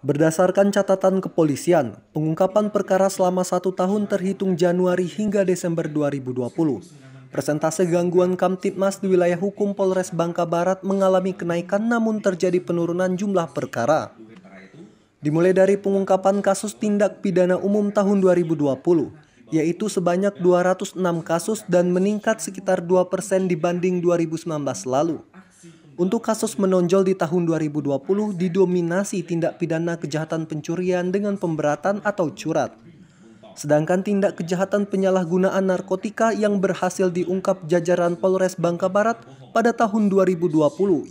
Berdasarkan catatan kepolisian, pengungkapan perkara selama satu tahun terhitung Januari hingga Desember 2020. Persentase gangguan Kamtipmas di wilayah hukum Polres Bangka Barat mengalami kenaikan namun terjadi penurunan jumlah perkara. Dimulai dari pengungkapan kasus tindak pidana umum tahun 2020, yaitu sebanyak 206 kasus dan meningkat sekitar 2% dibanding 2019 lalu. Untuk kasus menonjol di tahun 2020 didominasi tindak pidana kejahatan pencurian dengan pemberatan atau curat. Sedangkan tindak kejahatan penyalahgunaan narkotika yang berhasil diungkap jajaran Polres Bangka Barat pada tahun 2020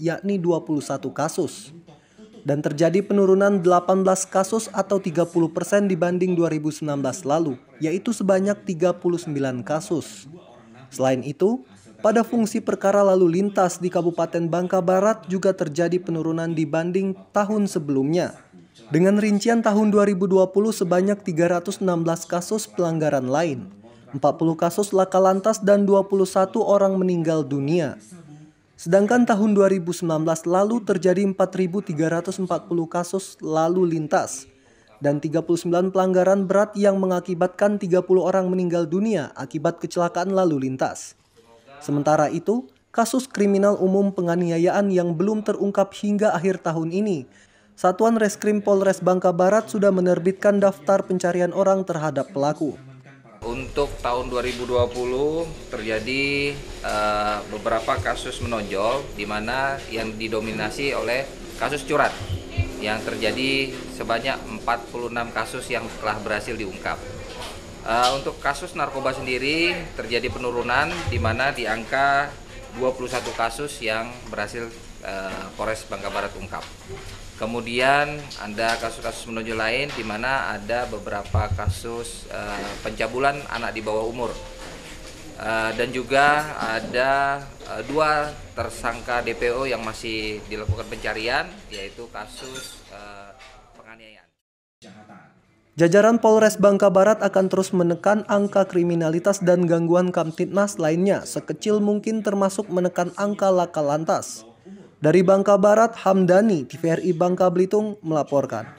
yakni 21 kasus. Dan terjadi penurunan 18 kasus atau 30 persen dibanding 2019 lalu, yaitu sebanyak 39 kasus. Selain itu, pada fungsi perkara lalu lintas di Kabupaten Bangka Barat juga terjadi penurunan dibanding tahun sebelumnya. Dengan rincian tahun 2020 sebanyak 316 kasus pelanggaran lain, 40 kasus laka lantas dan 21 orang meninggal dunia. Sedangkan tahun 2019 lalu terjadi 4.340 kasus lalu lintas dan 39 pelanggaran berat yang mengakibatkan 30 orang meninggal dunia akibat kecelakaan lalu lintas. Sementara itu, kasus kriminal umum penganiayaan yang belum terungkap hingga akhir tahun ini Satuan Reskrim Polres Bangka Barat sudah menerbitkan daftar pencarian orang terhadap pelaku. Untuk tahun 2020 terjadi uh, beberapa kasus menonjol di mana yang didominasi oleh kasus curat yang terjadi sebanyak 46 kasus yang telah berhasil diungkap. Uh, untuk kasus narkoba sendiri terjadi penurunan di mana di angka 21 kasus yang berhasil uh, Polres Bangka Barat ungkap. Kemudian ada kasus-kasus menonjol lain di mana ada beberapa kasus uh, pencabulan anak di bawah umur. Uh, dan juga ada uh, dua tersangka DPO yang masih dilakukan pencarian yaitu kasus uh, penganiayaan. Jajaran Polres Bangka Barat akan terus menekan angka kriminalitas dan gangguan kamtipnas lainnya sekecil mungkin termasuk menekan angka laka lantas. Dari Bangka Barat, Hamdani, TVRI Bangka Belitung melaporkan.